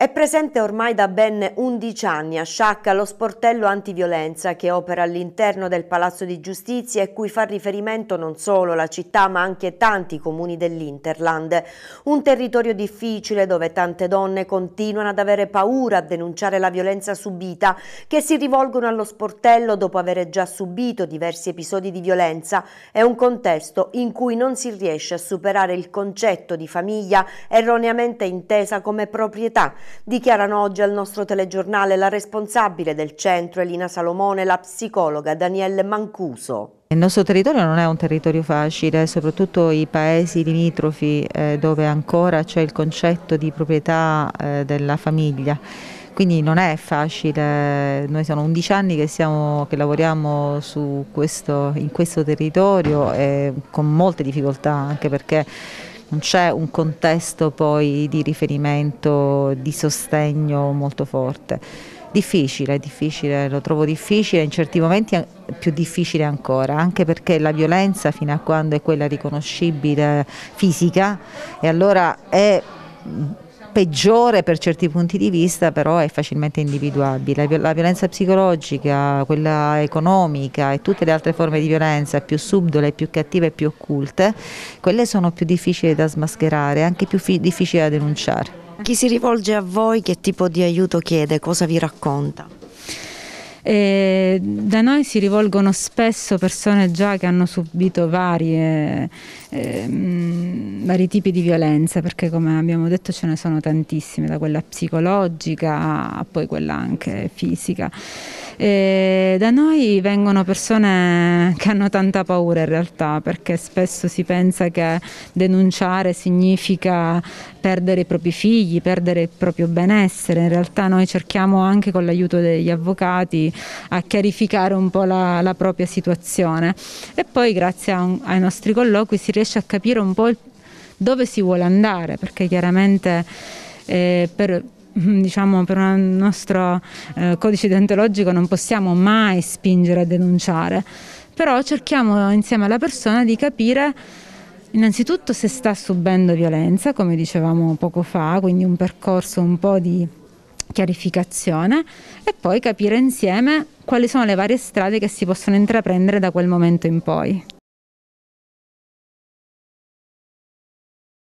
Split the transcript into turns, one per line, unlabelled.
È presente ormai da ben 11 anni a Sciacca lo sportello antiviolenza che opera all'interno del Palazzo di Giustizia e cui fa riferimento non solo la città ma anche tanti comuni dell'Interland. Un territorio difficile dove tante donne continuano ad avere paura a denunciare la violenza subita che si rivolgono allo sportello dopo aver già subito diversi episodi di violenza. È un contesto in cui non si riesce a superare il concetto di famiglia erroneamente intesa come proprietà Dichiarano oggi al nostro telegiornale la responsabile del centro Elina Salomone la psicologa Daniele Mancuso.
Il nostro territorio non è un territorio facile, soprattutto i paesi limitrofi eh, dove ancora c'è il concetto di proprietà eh, della famiglia quindi non è facile, noi siamo 11 anni che, siamo, che lavoriamo questo, in questo territorio e eh, con molte difficoltà anche perché non c'è un contesto poi di riferimento, di sostegno molto forte. Difficile, difficile, lo trovo difficile, in certi momenti più difficile ancora, anche perché la violenza fino a quando è quella riconoscibile fisica e allora è peggiore per certi punti di vista, però è facilmente individuabile. La violenza psicologica, quella economica e tutte le altre forme di violenza più subdole, più cattive, e più occulte, quelle sono più difficili da smascherare, anche più difficili da denunciare. Chi si rivolge
a voi, che tipo di aiuto chiede, cosa vi racconta? E
da noi si rivolgono spesso persone già che hanno subito varie, eh, vari tipi di violenza, perché come abbiamo detto ce ne sono tantissime, da quella psicologica a poi quella anche fisica. E da noi vengono persone che hanno tanta paura in realtà perché spesso si pensa che denunciare significa perdere i propri figli, perdere il proprio benessere. In realtà noi cerchiamo anche con l'aiuto degli avvocati a chiarificare un po' la, la propria situazione e poi grazie un, ai nostri colloqui si riesce a capire un po' dove si vuole andare perché chiaramente eh, per Mm, diciamo, per il nostro eh, codice deontologico non possiamo mai spingere a denunciare, però cerchiamo insieme alla persona di capire innanzitutto se sta subendo violenza, come dicevamo poco fa, quindi un percorso un po' di chiarificazione e poi capire insieme quali
sono le varie strade che si possono intraprendere da quel momento in poi.